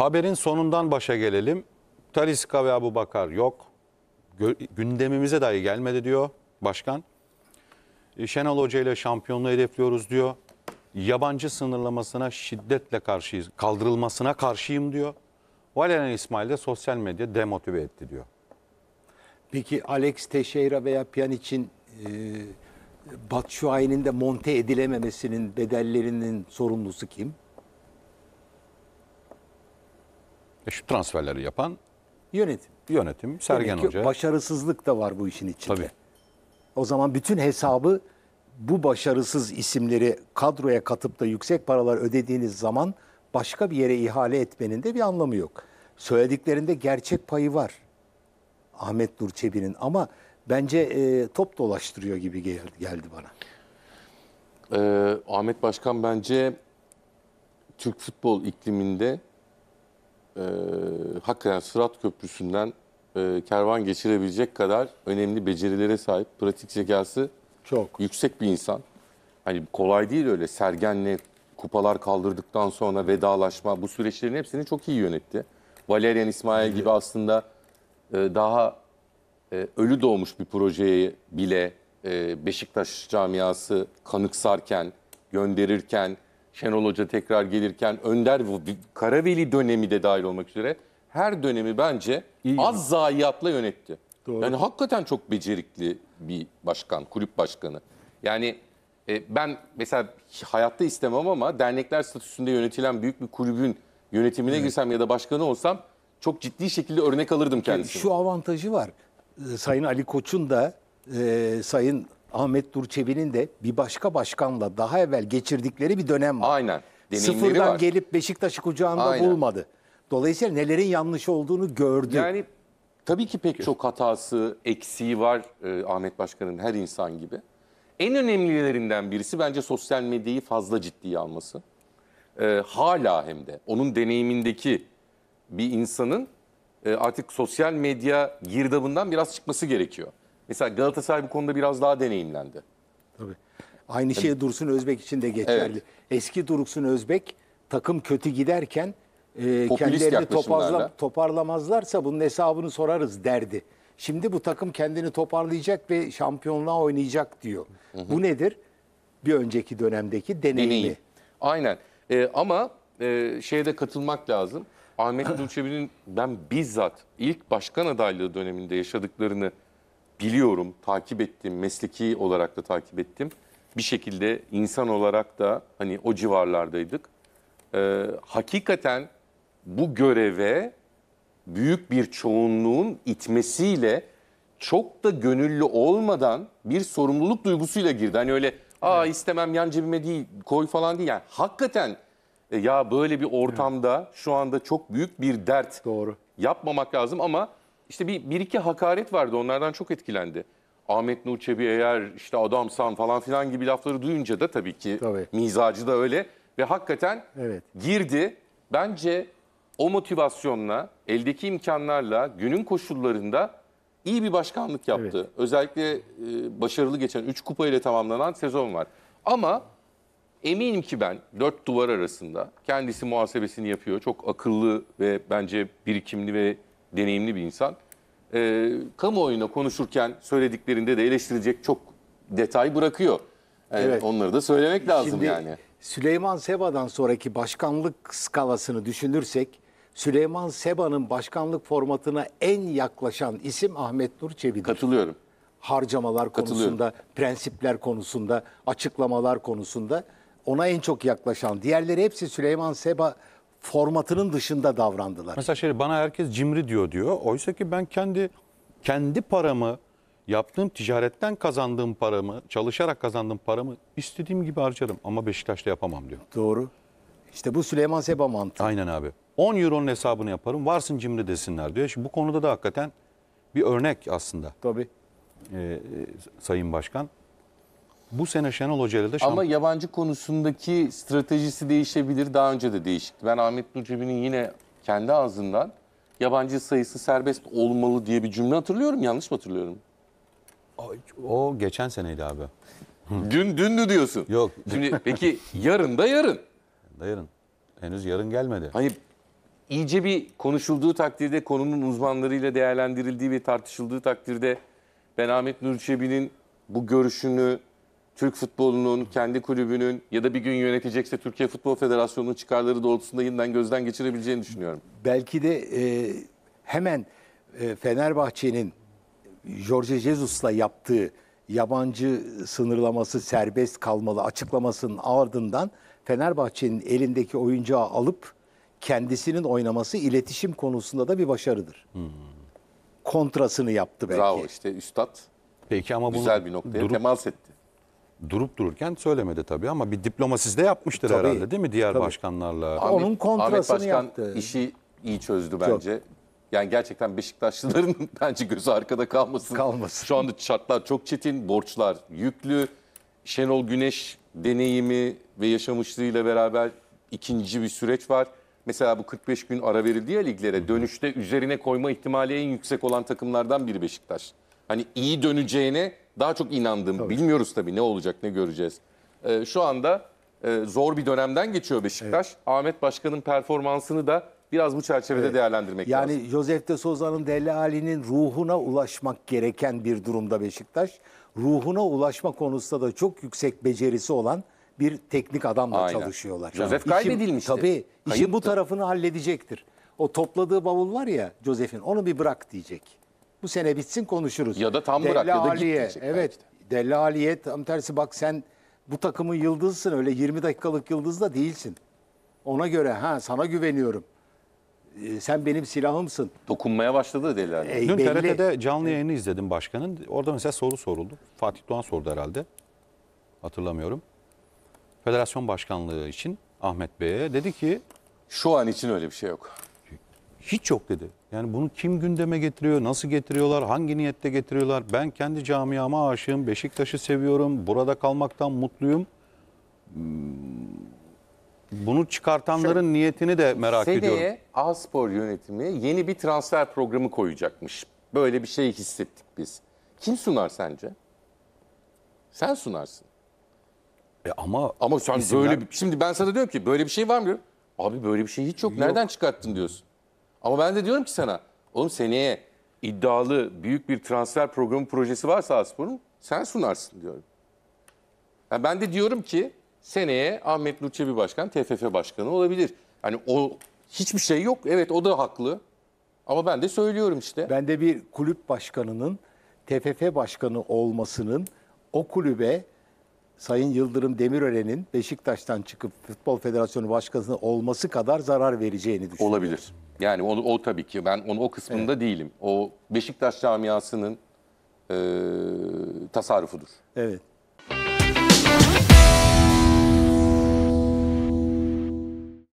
Haberin sonundan başa gelelim. Taliska ve Abu Bakar yok. Gündemimize dahi gelmedi diyor başkan. E, Şenol Hoca ile şampiyonluğu hedefliyoruz diyor. Yabancı sınırlamasına şiddetle karşıyız. Kaldırılmasına karşıyım diyor. Valerian İsmail de sosyal medya demotive etti diyor. Peki Alex Teixeira veya Pjanic'in e, Batshuayi'nin de monte edilememesinin bedellerinin sorumlusu kim? E şu transferleri yapan Yönetim. yönetim Sergen Demek ki Hoca. başarısızlık da var bu işin içinde. Tabii. O zaman bütün hesabı bu başarısız isimleri kadroya katıp da yüksek paralar ödediğiniz zaman başka bir yere ihale etmenin de bir anlamı yok. Söylediklerinde gerçek payı var. Ahmet Nur Çebi'nin ama bence e, top dolaştırıyor gibi gel- geldi bana. Ee, Ahmet Başkan bence Türk futbol ikliminde e, hakikaten Sırat Köprüsü'nden e, kervan geçirebilecek kadar önemli becerilere sahip, pratik zekası çok yüksek bir insan. Hani kolay değil öyle Sergen'le kupalar kaldırdıktan sonra vedalaşma bu süreçlerin hepsini çok iyi yönetti. Valerian İsmail gibi aslında e, daha e, ölü doğmuş bir projeyi bile e, Beşiktaş camiası kanıksarken, gönderirken Şenol Hoca tekrar gelirken Önder Karaveli dönemi de dahil olmak üzere her dönemi bence İyi az zayiatla yönetti. Doğru. Yani hakikaten çok becerikli bir başkan, kulüp başkanı. Yani e, ben mesela hayatta istemem ama dernekler statüsünde yönetilen büyük bir kulübün yönetimine evet. girsem ya da başkanı olsam çok ciddi şekilde örnek alırdım kendisini. Şu avantajı var. Sayın Ali Koç'un da e, Sayın Ahmet Durçevi'nin de bir başka başkanla daha evvel geçirdikleri bir dönem var. Aynen. Sıfırdan var. gelip Beşiktaş'ı kucağında Aynen. bulmadı. Dolayısıyla nelerin yanlış olduğunu gördü. Yani tabii ki pek çok hatası, eksiği var e, Ahmet Başkan'ın her insan gibi. En önemlilerinden birisi bence sosyal medyayı fazla ciddiye alması. E, hala hem de onun deneyimindeki bir insanın e, artık sosyal medya girdabından biraz çıkması gerekiyor. Mesela Galatasaray bu konuda biraz daha deneyimlendi. Tabii. Aynı şey Tabii. şey Dursun Özbek için de geçerli. Evet. Eski Dursun Özbek takım kötü giderken e, kendilerini topazla, toparlamazlarsa bunun hesabını sorarız derdi. Şimdi bu takım kendini toparlayacak ve şampiyonluğa oynayacak diyor. Hı hı. Bu nedir? Bir önceki dönemdeki deneyimi. Deneyim. Aynen. Ee, ama e, şeye de katılmak lazım. Ahmet Durçebi'nin ben bizzat ilk başkan adaylığı döneminde yaşadıklarını biliyorum, takip ettim, mesleki olarak da takip ettim. Bir şekilde insan olarak da hani o civarlardaydık. Ee, hakikaten bu göreve büyük bir çoğunluğun itmesiyle çok da gönüllü olmadan bir sorumluluk duygusuyla girdi. Hani öyle aa istemem yan cebime değil koy falan değil. Yani hakikaten e, ya böyle bir ortamda şu anda çok büyük bir dert. Doğru. Yapmamak lazım ama işte bir, bir iki hakaret vardı onlardan çok etkilendi. Ahmet Nur Çebi eğer işte adamsan falan filan gibi lafları duyunca da tabii ki tabii. mizacı da öyle. Ve hakikaten evet. girdi. Bence o motivasyonla, eldeki imkanlarla, günün koşullarında iyi bir başkanlık yaptı. Evet. Özellikle e, başarılı geçen 3 kupa ile tamamlanan sezon var. Ama eminim ki ben dört duvar arasında kendisi muhasebesini yapıyor. Çok akıllı ve bence birikimli ve deneyimli bir insan. E, kamuoyuna konuşurken söylediklerinde de eleştirecek çok detay bırakıyor. Yani ee, evet. Onları da söylemek lazım Şimdi, yani. Süleyman Seba'dan sonraki başkanlık skalasını düşünürsek Süleyman Seba'nın başkanlık formatına en yaklaşan isim Ahmet Nur Çebi'dir. Katılıyorum. Harcamalar konusunda, prensipler konusunda, açıklamalar konusunda ona en çok yaklaşan. Diğerleri hepsi Süleyman Seba formatının dışında davrandılar. Mesela şey bana herkes cimri diyor diyor. Oysa ki ben kendi kendi paramı yaptığım ticaretten kazandığım paramı, çalışarak kazandığım paramı istediğim gibi harcarım ama Beşiktaş'ta yapamam diyor. Doğru. İşte bu Süleyman Seba mantığı. Aynen abi. 10 euronun hesabını yaparım varsın cimri desinler diyor. Şimdi bu konuda da hakikaten bir örnek aslında. Tabii. Ee, e, Sayın Başkan. Bu sene Şenol Hoca ile de şamp- Ama yabancı konusundaki stratejisi değişebilir. Daha önce de değişikti. Ben Ahmet Nur yine kendi ağzından yabancı sayısı serbest olmalı diye bir cümle hatırlıyorum. Yanlış mı hatırlıyorum? o geçen seneydi abi. Dün dün mü diyorsun. Yok. Şimdi peki yarın da yarın. Da Yarın. Henüz yarın gelmedi. Hani iyice bir konuşulduğu takdirde konunun uzmanlarıyla değerlendirildiği ve tartışıldığı takdirde ben Ahmet Nurçebin'in bu görüşünü Türk futbolunun, kendi kulübünün ya da bir gün yönetecekse Türkiye Futbol Federasyonu'nun çıkarları doğrultusunda yeniden gözden geçirebileceğini düşünüyorum. Belki de e, hemen e, Fenerbahçe'nin Jorge Jesus'la yaptığı yabancı sınırlaması serbest kalmalı açıklamasının ardından Fenerbahçe'nin elindeki oyuncağı alıp kendisinin oynaması iletişim konusunda da bir başarıdır. Hmm. Kontrasını yaptı belki. Bravo işte üstad. Peki ama bu güzel bir noktaya durup, temas etti durup dururken söylemedi tabii ama bir diplomasisi de yapmıştır Tabii. herhalde değil mi diğer Tabii. başkanlarla? Ahmet- Onun kontrasını Ahmet Başkan yaptı. işi iyi çözdü bence. Yani gerçekten Beşiktaşlıların bence gözü arkada kalmasın. Kalmasın. Şu anda şartlar çok çetin, borçlar yüklü. Şenol Güneş deneyimi ve yaşamışlığıyla beraber ikinci bir süreç var. Mesela bu 45 gün ara verildi ya liglere. Dönüşte üzerine koyma ihtimali en yüksek olan takımlardan biri Beşiktaş. Hani iyi döneceğine daha çok inandığım, tabii. bilmiyoruz tabii ne olacak, ne göreceğiz. E, şu anda e, zor bir dönemden geçiyor Beşiktaş. Evet. Ahmet Başkan'ın performansını da biraz bu çerçevede evet. değerlendirmek yani lazım. Yani Josef de Souza'nın Deli Ali'nin ruhuna ulaşmak gereken bir durumda Beşiktaş. Ruhuna ulaşma konusunda da çok yüksek becerisi olan bir teknik adamla Aynen. çalışıyorlar. Josef kaybedilmişti. İşin, tabii. Kayıptı. bu tarafını halledecektir. O topladığı bavul var ya Josef'in onu bir bırak diyecek. Bu sene bitsin konuşuruz. Ya da tam bırak ya da git evet. işte. Dellaliye tam tersi bak sen bu takımın yıldızısın öyle 20 dakikalık yıldız da değilsin. Ona göre ha sana güveniyorum. Ee, Sen benim silahımsın. Dokunmaya başladı Delali. E, Dün belli. TRT'de canlı yayını izledim başkanın. Orada mesela soru soruldu. Fatih Doğan sordu herhalde. Hatırlamıyorum. Federasyon başkanlığı için Ahmet Bey'e dedi ki Şu an için öyle bir şey yok. Hiç yok dedi. Yani bunu kim gündeme getiriyor, nasıl getiriyorlar, hangi niyette getiriyorlar? Ben kendi camiama aşığım, Beşiktaş'ı seviyorum, burada kalmaktan mutluyum. Hmm, bunu çıkartanların Şöyle, niyetini de merak seneye ediyorum. Seneye A Spor yönetimi yeni bir transfer programı koyacakmış. Böyle bir şey hissettik biz. Kim sunar sence? Sen sunarsın. E ama ama sen isimler... böyle şimdi ben sana diyorum ki böyle bir şey var mı? Abi böyle bir şey hiç yok. yok. Nereden çıkarttın diyorsun? Ama ben de diyorum ki sana oğlum seneye iddialı büyük bir transfer programı projesi varsa Aspor'un sen sunarsın diyorum. Yani ben de diyorum ki seneye Ahmet Nur Çebi Başkan TFF Başkanı olabilir. Hani o hiçbir şey yok. Evet o da haklı. Ama ben de söylüyorum işte. Ben de bir kulüp başkanının TFF başkanı olmasının o kulübe Sayın Yıldırım Demirören'in Beşiktaş'tan çıkıp Futbol Federasyonu Başkanı olması kadar zarar vereceğini düşünüyorum. Olabilir. Yani o, o tabii ki ben onu o kısmında evet. değilim. O Beşiktaş camiasının e, tasarrufudur. Evet.